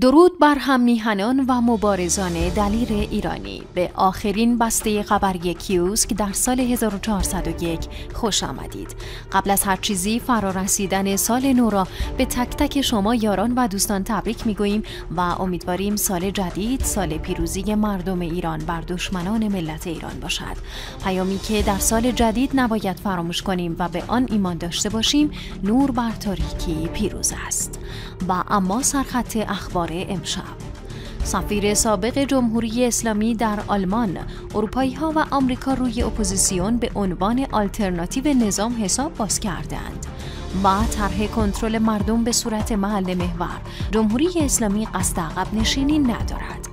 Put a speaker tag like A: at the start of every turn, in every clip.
A: درود بر هم میهنان و مبارزان دلیر ایرانی به آخرین بسته خبری کیوسک در سال 1401 خوش آمدید قبل از هر چیزی فرا رسیدن سال نو را به تک تک شما یاران و دوستان تبریک میگوییم و امیدواریم سال جدید سال پیروزی مردم ایران بر دشمنان ملت ایران باشد پیامی که در سال جدید نباید فراموش کنیم و به آن ایمان داشته باشیم نور بر تاریکی پیروز است و اما سرخط اخبار امشب سفیر سابق جمهوری اسلامی در آلمان اروپایی ها و آمریکا روی اپوزیسیون به عنوان آلترناتیو نظام حساب باز کردند و طرح کنترل مردم به صورت محل محور جمهوری اسلامی قصد عقب نشینی ندارد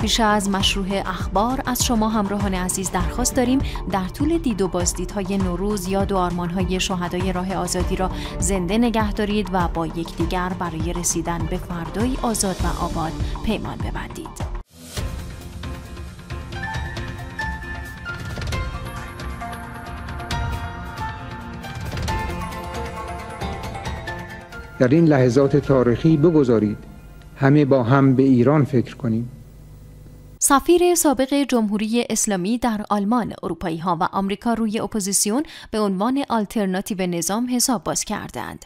A: پیش از مشروع اخبار از شما همراهان عزیز درخواست داریم در طول دید و بازدیدهای نوروز یاد و آرمانهای شهدای راه آزادی را زنده نگه دارید و با یکدیگر برای رسیدن به فردای آزاد و آباد پیمان ببندید. در این لحظات تاریخی بگذارید همه با هم به ایران فکر کنیم سفیر سابق جمهوری اسلامی در آلمان اروپایی ها و آمریکا روی اپوزیسیون به عنوان آلترناتیو نظام حساب باز کردند.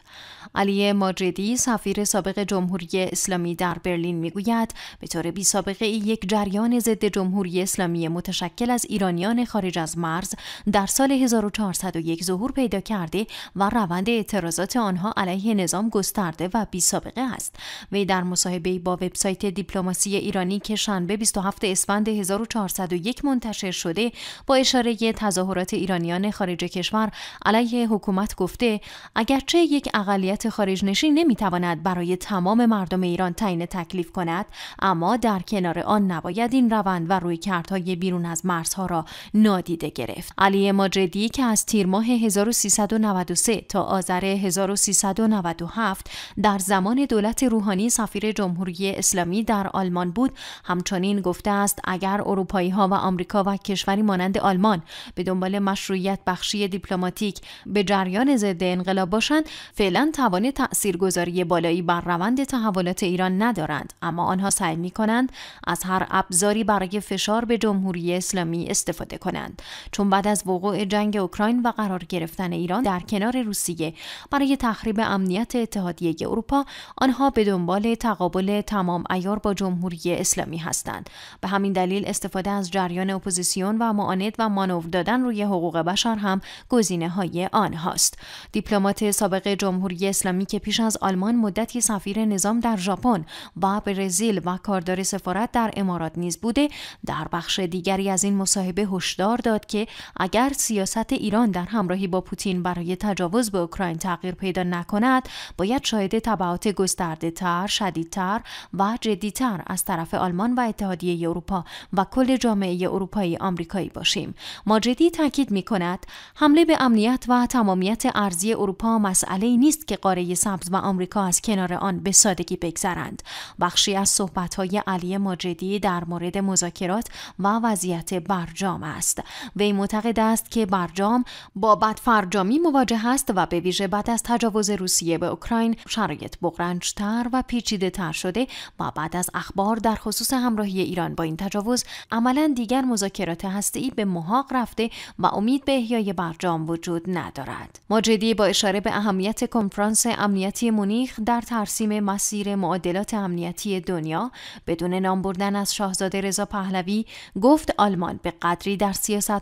A: علی ماجدی سفیر سابق جمهوری اسلامی در برلین میگوید به طور بی سابقه یک جریان ضد جمهوری اسلامی متشکل از ایرانیان خارج از مرز در سال 1401 ظهور پیدا کرده و روند اعتراضات آنها علیه نظام گسترده و بی سابقه است وی در مصاحبه با وبسایت دیپلماسی ایرانی که شنبه 27 اسفند 1401 منتشر شده با اشاره تظاهرات ایرانیان خارج کشور علیه حکومت گفته اگرچه یک اقلیت نشین نمی نمیتواند برای تمام مردم ایران تعیین تکلیف کند اما در کنار آن نباید این روند و روی کردهای بیرون از مرزها را نادیده گرفت علی ماجدی که از تیر ماه 1393 تا آذر 1397 در زمان دولت روحانی سفیر جمهوری اسلامی در آلمان بود همچنین گفته است اگر اروپایی ها و آمریکا و کشوری مانند آلمان به دنبال مشروعیت بخشی دیپلماتیک به جریان ضد انقلاب باشند فعلا موانع تاثیرگذاری بالایی بر روند تحولات ایران ندارند اما آنها سعی می کنند از هر ابزاری برای فشار به جمهوری اسلامی استفاده کنند چون بعد از وقوع جنگ اوکراین و قرار گرفتن ایران در کنار روسیه برای تخریب امنیت اتحادیه اروپا آنها به دنبال تقابل تمام ایار با جمهوری اسلامی هستند به همین دلیل استفاده از جریان اپوزیسیون و معاند و مانور دادن روی حقوق بشر هم گزینه های آنهاست دیپلمات سابق جمهوری اسلامی که پیش از آلمان مدتی سفیر نظام در ژاپن و برزیل و کاردار سفارت در امارات نیز بوده در بخش دیگری از این مصاحبه هشدار داد که اگر سیاست ایران در همراهی با پوتین برای تجاوز به اوکراین تغییر پیدا نکند باید شاهد تبعات گسترده شدیدتر و جدیتر از طرف آلمان و اتحادیه اروپا و کل جامعه اروپایی آمریکایی باشیم ماجدی تاکید می کند حمله به امنیت و تمامیت ارزی اروپا مسئله نیست که قاره سبز و آمریکا از کنار آن به سادگی بگذرند بخشی از صحبت‌های علی ماجدی در مورد مذاکرات و وضعیت برجام است وی معتقد است که برجام با بدفرجامی مواجه است و به ویژه بعد از تجاوز روسیه به اوکراین شرایط بغرنجتر و پیچیده تر شده و بعد از اخبار در خصوص همراهی ایران با این تجاوز عملا دیگر مذاکرات ای به محاق رفته و امید به احیای برجام وجود ندارد ماجدی با اشاره به اهمیت کنفرانس کنفرانس امنیتی مونیخ در ترسیم مسیر معادلات امنیتی دنیا بدون نام بردن از شاهزاده رضا پهلوی گفت آلمان به قدری در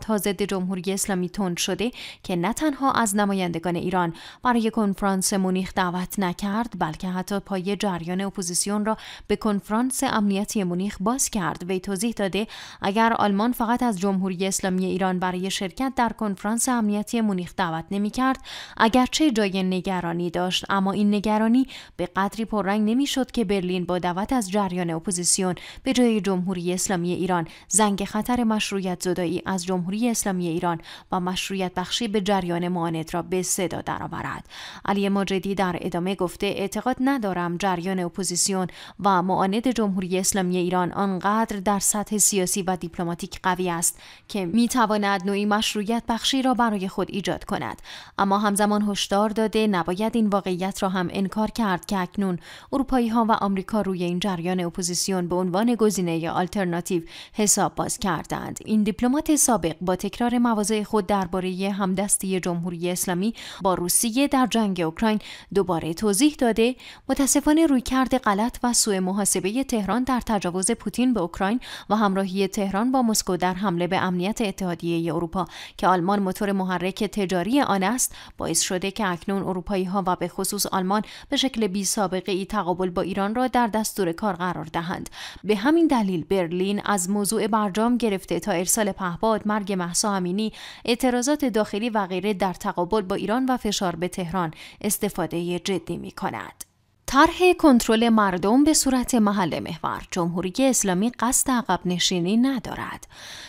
A: ها ضد جمهوری اسلامی تند شده که نه تنها از نمایندگان ایران برای کنفرانس مونیخ دعوت نکرد بلکه حتی پای جریان اپوزیسیون را به کنفرانس امنیتی مونیخ باز کرد وی توضیح داده اگر آلمان فقط از جمهوری اسلامی ایران برای شرکت در کنفرانس امنیتی مونیخ دعوت نمیکرد اگرچه جای نگرانی داشت اما این نگرانی به قدری پررنگ نمیشد که برلین با دعوت از جریان اپوزیسیون به جای جمهوری اسلامی ایران زنگ خطر مشروعیت زدایی از جمهوری اسلامی ایران و مشروعیت بخشی به جریان معاند را به صدا درآورد علی ماجدی در ادامه گفته اعتقاد ندارم جریان اپوزیسیون و معاند جمهوری اسلامی ایران آنقدر در سطح سیاسی و دیپلماتیک قوی است که میتواند نوعی مشروعیت بخشی را برای خود ایجاد کند اما همزمان هشدار داده نباید این واقعیت را هم انکار کرد که اکنون اروپایی ها و آمریکا روی این جریان اپوزیسیون به عنوان گزینه آلترناتیو حساب باز کردند این دیپلمات سابق با تکرار مواضع خود درباره همدستی جمهوری اسلامی با روسیه در جنگ اوکراین دوباره توضیح داده متاسفانه رویکرد غلط و سوء محاسبه تهران در تجاوز پوتین به اوکراین و همراهی تهران با مسکو در حمله به امنیت اتحادیه اروپا که آلمان موتور محرک تجاری آن است باعث شده که اکنون اروپایی ها و به خصوص آلمان به شکل بی سابقه ای تقابل با ایران را در دستور کار قرار دهند به همین دلیل برلین از موضوع برجام گرفته تا ارسال پهباد مرگ محسا امینی اعتراضات داخلی و غیره در تقابل با ایران و فشار به تهران استفاده جدی می کند. طرح کنترل مردم به صورت محل محور جمهوری اسلامی قصد عقب نشینی ندارد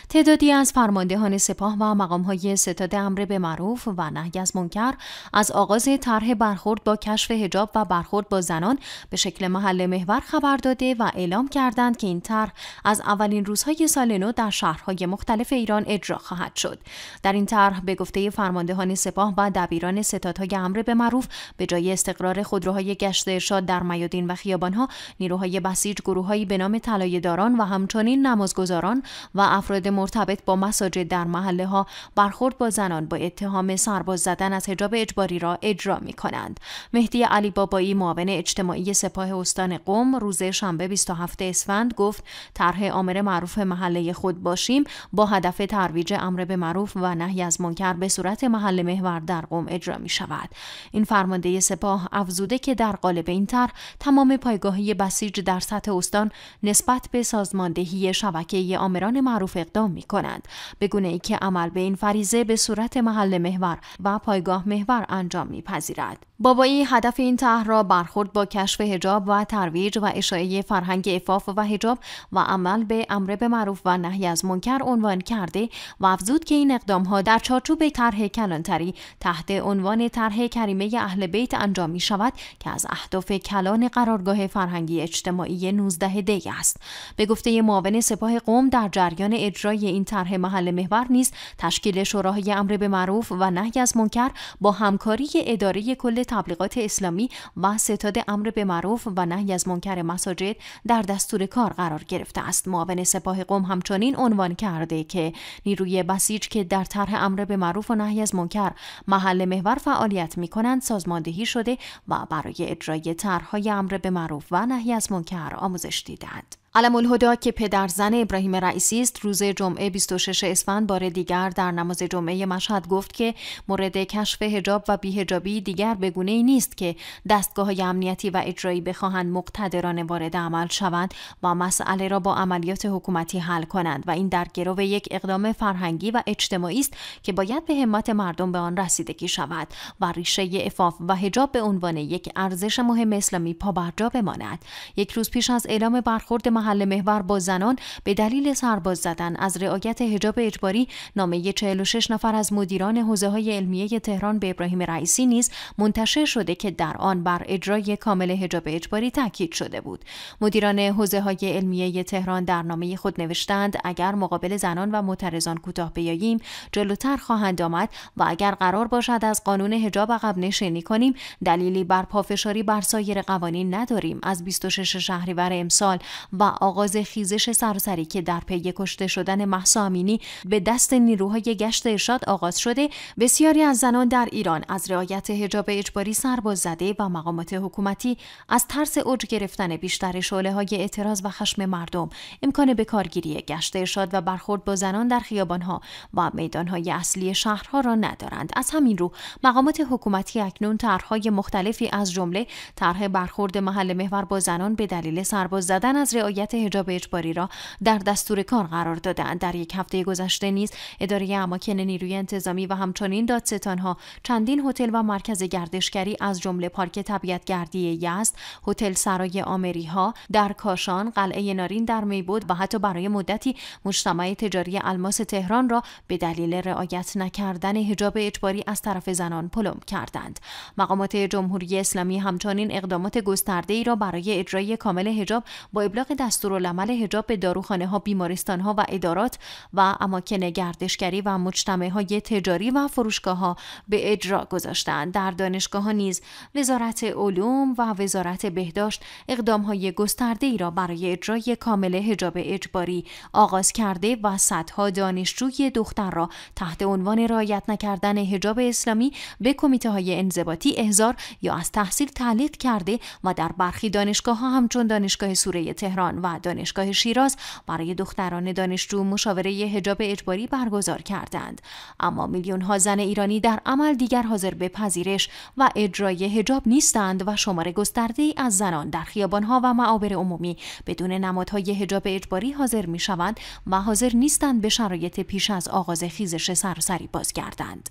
A: تعدادی از فرماندهان سپاه و های ستاد امر به معروف و نهی از منکر از آغاز طرح برخورد با کشف هجاب و برخورد با زنان به شکل محل محور خبر داده و اعلام کردند که این طرح از اولین روزهای سال نو در شهرهای مختلف ایران اجرا خواهد شد در این طرح به گفته فرماندهان سپاه و دبیران ستادهای امر به معروف به جای استقرار خودروهای گشت در میادین و خیابانها نیروهای بسیج گروههایی به نام طلایهداران و همچنین نمازگذاران و افراد مرتبط با مساجد در محله ها برخورد با زنان با اتهام سرباز زدن از حجاب اجباری را اجرا می کنند. مهدی علی بابایی معاون اجتماعی سپاه استان قم روز شنبه 27 اسفند گفت طرح آمر معروف محله خود باشیم با هدف ترویج امر به معروف و نهی از منکر به صورت محل محور در قم اجرا می شود. این فرمانده سپاه افزوده که در قالب این تر تمام پایگاهی بسیج در سطح استان نسبت به سازماندهی شبکه آمران معروف اقدام می کنند به گونه ای که عمل به این فریزه به صورت محل محور و پایگاه محور انجام میپذیرد بابایی هدف این طرح را برخورد با کشف هجاب و ترویج و اشاعه فرهنگ افاف و هجاب و عمل به امر به معروف و نهی از منکر عنوان کرده و افزود که این اقدام ها در چارچوب طرح کلانتری تحت عنوان طرح کریمه اهل بیت انجام می شود که از اهداف کلان قرارگاه فرهنگی اجتماعی 19 دی است به گفته معاون سپاه قوم در جریان اجرای این طرح محل محور نیز تشکیل شوراهای امر به معروف و نهی از منکر با همکاری اداره کل تبلیغات اسلامی و ستاد امر به معروف و نهی از منکر مساجد در دستور کار قرار گرفته است معاون سپاه قوم همچنین عنوان کرده که نیروی بسیج که در طرح امر به معروف و نهی از منکر محل محور فعالیت می کنند سازماندهی شده و برای اجرای طرحهای امر به معروف و نهی از منکر آموزش دیدند. علم الهدا که پدرزن ابراهیم رئیسی است روز جمعه 26 اسفند بار دیگر در نماز جمعه مشهد گفت که مورد کشف حجاب و بیهجابی دیگر بگونه ای نیست که دستگاه های امنیتی و اجرایی بخواهند مقتدران وارد عمل شوند و مسئله را با عملیات حکومتی حل کنند و این در گرو یک اقدام فرهنگی و اجتماعی است که باید به همت مردم به آن رسیدگی شود و ریشه افاف و حجاب به عنوان یک ارزش مهم اسلامی پابرجا بماند یک روز پیش از اعلام برخورد حل محور با زنان به دلیل سرباز زدن از رعایت حجاب اجباری نامه 46 نفر از مدیران حوزه های علمیه تهران به ابراهیم رئیسی نیز منتشر شده که در آن بر اجرای کامل حجاب اجباری تاکید شده بود مدیران حوزه های علمیه تهران در نامه خود نوشتند اگر مقابل زنان و معترضان کوتاه بیاییم جلوتر خواهند آمد و اگر قرار باشد از قانون حجاب عقب نشینی کنیم دلیلی بر پافشاری بر سایر قوانین نداریم از 26 شهریور امسال و آغاز خیزش سراسری که در پی کشته شدن محسا امینی به دست نیروهای گشت ارشاد آغاز شده بسیاری از زنان در ایران از رعایت حجاب اجباری سرباز زده و مقامات حکومتی از ترس اوج گرفتن بیشتر شعله های اعتراض و خشم مردم امکان به کارگیری گشت ارشاد و برخورد با زنان در ها و های اصلی شهرها را ندارند از همین رو مقامات حکومتی اکنون طرحهای مختلفی از جمله طرح برخورد محل محور با زنان به دلیل سرباز زدن از رعایت هجاب اجباری را در دستور کار قرار دادند در یک هفته گذشته نیز اداره اماکن نیروی انتظامی و همچنین دادستانها چندین هتل و مرکز گردشگری از جمله پارک طبیعتگردی یزد هتل سرای آمریها در کاشان قلعه نارین در میبود و حتی برای مدتی مجتمع تجاری الماس تهران را به دلیل رعایت نکردن حجاب اجباری از طرف زنان پلم کردند مقامات جمهوری اسلامی همچنین اقدامات گسترده ای را برای اجرای کامل حجاب با ابلاغ دست دستورالعمل هجاب به داروخانه ها بیمارستان ها و ادارات و اماکن گردشگری و مجتمع های تجاری و فروشگاه ها به اجرا گذاشتند در دانشگاه نیز وزارت علوم و وزارت بهداشت اقدام های گسترده ای را برای اجرای کامل حجاب اجباری آغاز کرده و صدها دانشجوی دختر را تحت عنوان رعایت نکردن هجاب اسلامی به کمیته های انضباطی احضار یا از تحصیل تعلیق کرده و در برخی دانشگاه ها همچون دانشگاه سوره تهران و دانشگاه شیراز برای دختران دانشجو مشاوره حجاب اجباری برگزار کردند اما میلیون ها زن ایرانی در عمل دیگر حاضر به پذیرش و اجرای هجاب نیستند و شماره گسترده از زنان در خیابانها و معابر عمومی بدون نمادهای حجاب اجباری حاضر می شوند و حاضر نیستند به شرایط پیش از آغاز خیزش سرسری بازگردند.